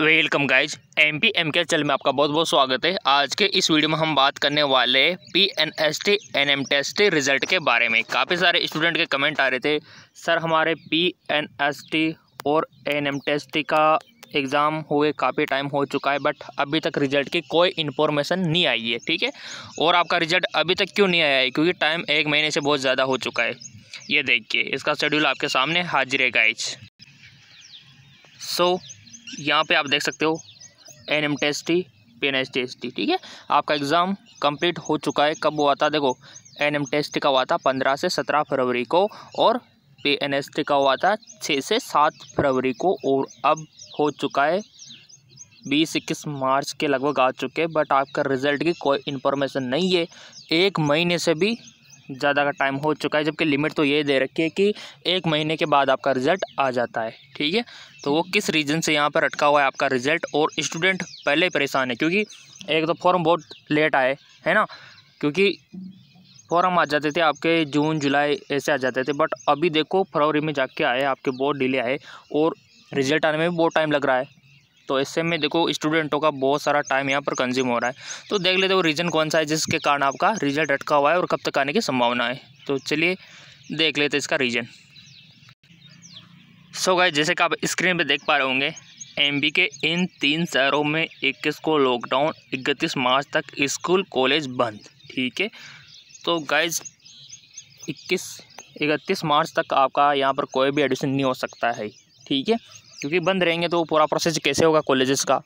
welcome guys M P M के चल में आपका बहुत बहुत स्वागत है आज के इस वीडियो में हम बात करने वाले P N S T N M test result के बारे में काफ़ी सारे स्टूडेंट के कमेंट आ रहे थे सर हमारे पी एन एस टी और एन एम टेस्ट का एग्ज़ाम हुए काफ़ी टाइम हो चुका है बट अभी तक रिजल्ट की कोई इन्फॉर्मेशन नहीं आई है ठीक है और आपका रिजल्ट अभी तक क्यों नहीं आया है क्योंकि टाइम एक महीने से बहुत ज़्यादा हो चुका है ये देखिए इसका शेड्यूल आपके सामने हाजिर है गाइज सो so, यहाँ पे आप देख सकते हो एन एम टेस्टी पेन एच टी ठीक है आपका एग्ज़ाम कंप्लीट हो चुका है कब हुआ था देखो एन एम टेस्ट का हुआ था पंद्रह से सत्रह फरवरी को और पे एन एस टी का हुआ था छः से सात फरवरी को और अब हो चुका है बीस इक्कीस मार्च के लगभग आ चुके हैं बट आपका रिज़ल्ट की कोई इन्फॉर्मेशन नहीं है एक महीने से भी ज़्यादा का टाइम हो चुका है जबकि लिमिट तो ये दे रखी है कि एक महीने के बाद आपका रिज़ल्ट आ जाता है ठीक है तो वो किस रीज़न से यहाँ पर अटका हुआ है आपका रिज़ल्ट और स्टूडेंट पहले ही परेशान है क्योंकि एक तो फॉर्म बहुत लेट आए है ना क्योंकि फॉर्म आ जाते थे आपके जून जुलाई ऐसे आ जाते थे बट अभी देखो फरवरी में जाके आए आपके बहुत डिले आए और रिज़ल्ट आने में भी बहुत टाइम लग रहा है तो ऐसे में देखो स्टूडेंटों का बहुत सारा टाइम यहाँ पर कंज्यूम हो रहा है तो देख लेते हो रीज़न कौन सा है जिसके कारण आपका रिजल्ट अटका हुआ है और कब तक आने की संभावना है तो चलिए देख लेते इसका रीज़न सो so जैसे कि आप स्क्रीन पे देख पा रहे होंगे एम के इन तीन शहरों में इक्कीस को लॉकडाउन इकतीस मार्च तक स्कूल कॉलेज बंद ठीक है तो गाइज इक्कीस इकतीस मार्च तक आपका यहाँ पर कोई भी एडमिशन नहीं हो सकता है ठीक है क्योंकि बंद रहेंगे तो पूरा प्रोसेस कैसे होगा कॉलेजेस का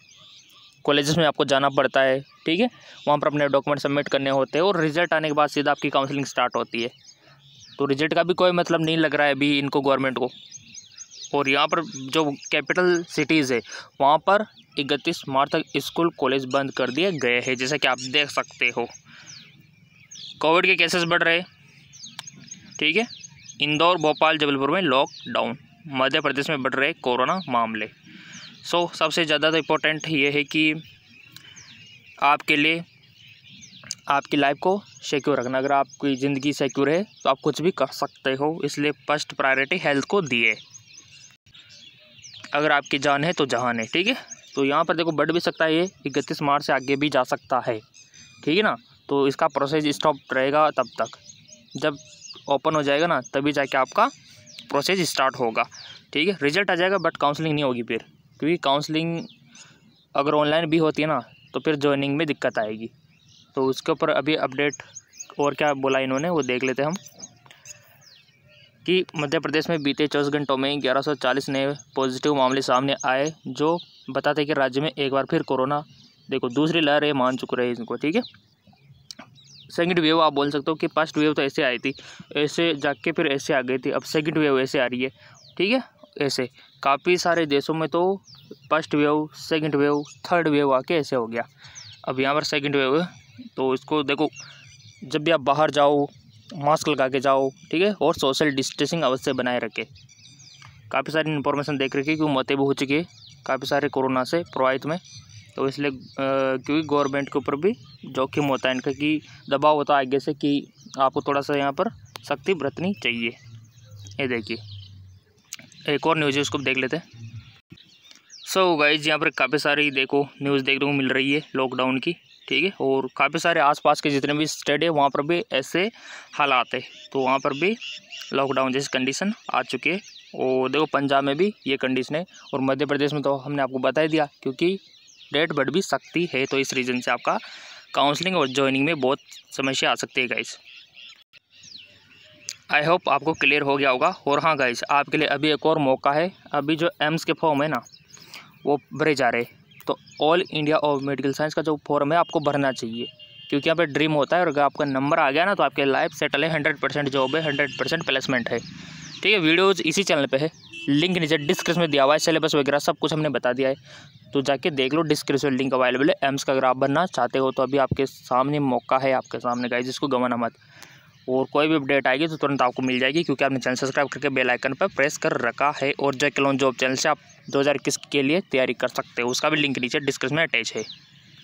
कॉलेजेस में आपको जाना पड़ता है ठीक है वहाँ पर अपने डॉक्यूमेंट सबमिट करने होते हैं और रिजल्ट आने के बाद सीधा आपकी काउंसलिंग स्टार्ट होती है तो रिजल्ट का भी कोई मतलब नहीं लग रहा है अभी इनको गवर्नमेंट को और यहाँ पर जो कैपिटल सिटीज़ है वहाँ पर इकतीस मार्च तक स्कूल कॉलेज बंद कर दिए गए हैं जैसा कि आप देख सकते हो कोविड के केसेस बढ़ रहे ठीक है इंदौर भोपाल जबलपुर में लॉकडाउन मध्य प्रदेश में बढ़ रहे कोरोना मामले सो so, सबसे ज़्यादा तो इम्पोर्टेंट ये है कि आपके लिए आपकी लाइफ को सिक्योर रखना अगर आपकी ज़िंदगी सिक्योर है तो आप कुछ भी कर सकते हो इसलिए फर्स्ट प्रायोरिटी हेल्थ को दिए अगर आपकी जान है तो जहान है ठीक है तो यहाँ पर देखो बढ़ भी सकता है ये इकतीस मार्च से आगे भी जा सकता है ठीक है ना तो इसका प्रोसेस स्टॉप रहेगा तब तक जब ओपन हो जाएगा ना तभी जाके आपका प्रोसेस स्टार्ट होगा ठीक है रिजल्ट आ जाएगा बट काउंसलिंग नहीं होगी फिर क्योंकि काउंसलिंग अगर ऑनलाइन भी होती है ना तो फिर ज्वाइनिंग में दिक्कत आएगी तो उसके ऊपर अभी अपडेट और क्या बोला इन्होंने वो देख लेते हैं हम कि मध्य प्रदेश में बीते चौबीस घंटों में ग्यारह नए पॉजिटिव मामले सामने आए जो बताते कि राज्य में एक बार फिर कोरोना देखो दूसरी लहर ये मान चुके रहे इनको ठीक है सेकंड वेव आप बोल सकते हो कि फर्स्ट वेव तो ऐसे आई थी ऐसे जाके फिर ऐसे आ गई थी अब सेकंड वेव ऐसे आ रही है ठीक है ऐसे काफ़ी सारे देशों में तो first wave second wave third wave आके ऐसे हो गया अब यहाँ पर सेकंड वेव है तो इसको देखो जब भी आप बाहर जाओ मास्क लगा के जाओ ठीक है और सोशल डिस्टेंसिंग अवश्य बनाए रखें काफ़ी सारी इन्फॉर्मेशन देख रखी है कि मौतें भी हो चुकी है काफ़ी सारे कोरोना से प्रभावित में तो इसलिए क्योंकि गवर्नमेंट के ऊपर भी जोखिम होता है इनका कि दबाव होता है आगे से कि आपको थोड़ा सा यहाँ पर सख्ती बरतनी चाहिए ये देखिए एक और न्यूज़ है उसको देख लेते हैं सो so गाइज यहाँ पर काफ़ी सारी देखो न्यूज़ देखने को मिल रही है लॉकडाउन की ठीक है और काफ़ी सारे आसपास के जितने भी स्टेट है वहाँ पर भी ऐसे हालात है तो वहाँ पर भी लॉकडाउन जैसी कंडीशन आ चुकी है और देखो पंजाब में भी ये कंडीशन है और मध्य प्रदेश में तो हमने आपको बता ही दिया क्योंकि डेट बढ़ भी सकती है तो इस रीज़न से आपका काउंसलिंग और ज्वाइनिंग में बहुत समस्या आ सकती है गाइस आई होप आपको क्लियर हो गया होगा और हाँ गाइस आपके लिए अभी एक और मौका है अभी जो एम्स के फॉर्म है ना वो भरे जा रहे तो all India of medical science का जो फॉर्म है आपको भरना चाहिए क्योंकि यहाँ पे ड्रीम होता है और अगर आपका नंबर आ गया ना तो आपके लाइफ सेटल है हंड्रेड परसेंट जॉब है हंड्रेड परसेंट प्लेसमेंट है ठीक है वीडियोज़ इसी चैनल पे है लिंक नीचे डिस्क्रिप्शन में दिया हुआ है सिलेबस वगैरह सब कुछ हमने बता दिया है तो जाके देख लो डिस्क्रिप्शन लिंक अवेलेबल है एम्स का अगर आप बनना चाहते हो तो अभी आपके सामने मौका है आपके सामने गाइज जिसको गवन मत और कोई भी अपडेट आएगी तो तुरंत आपको मिल जाएगी क्योंकि आपने चैनल सब्सक्राइब करके बेल आइकन पर प्रेस कर रखा है और जैकलॉन जॉब चैनल से आप 2021 के लिए तैयारी कर सकते हो उसका भी लिंक नीचे डिस्क्रिप्शन में अटैच है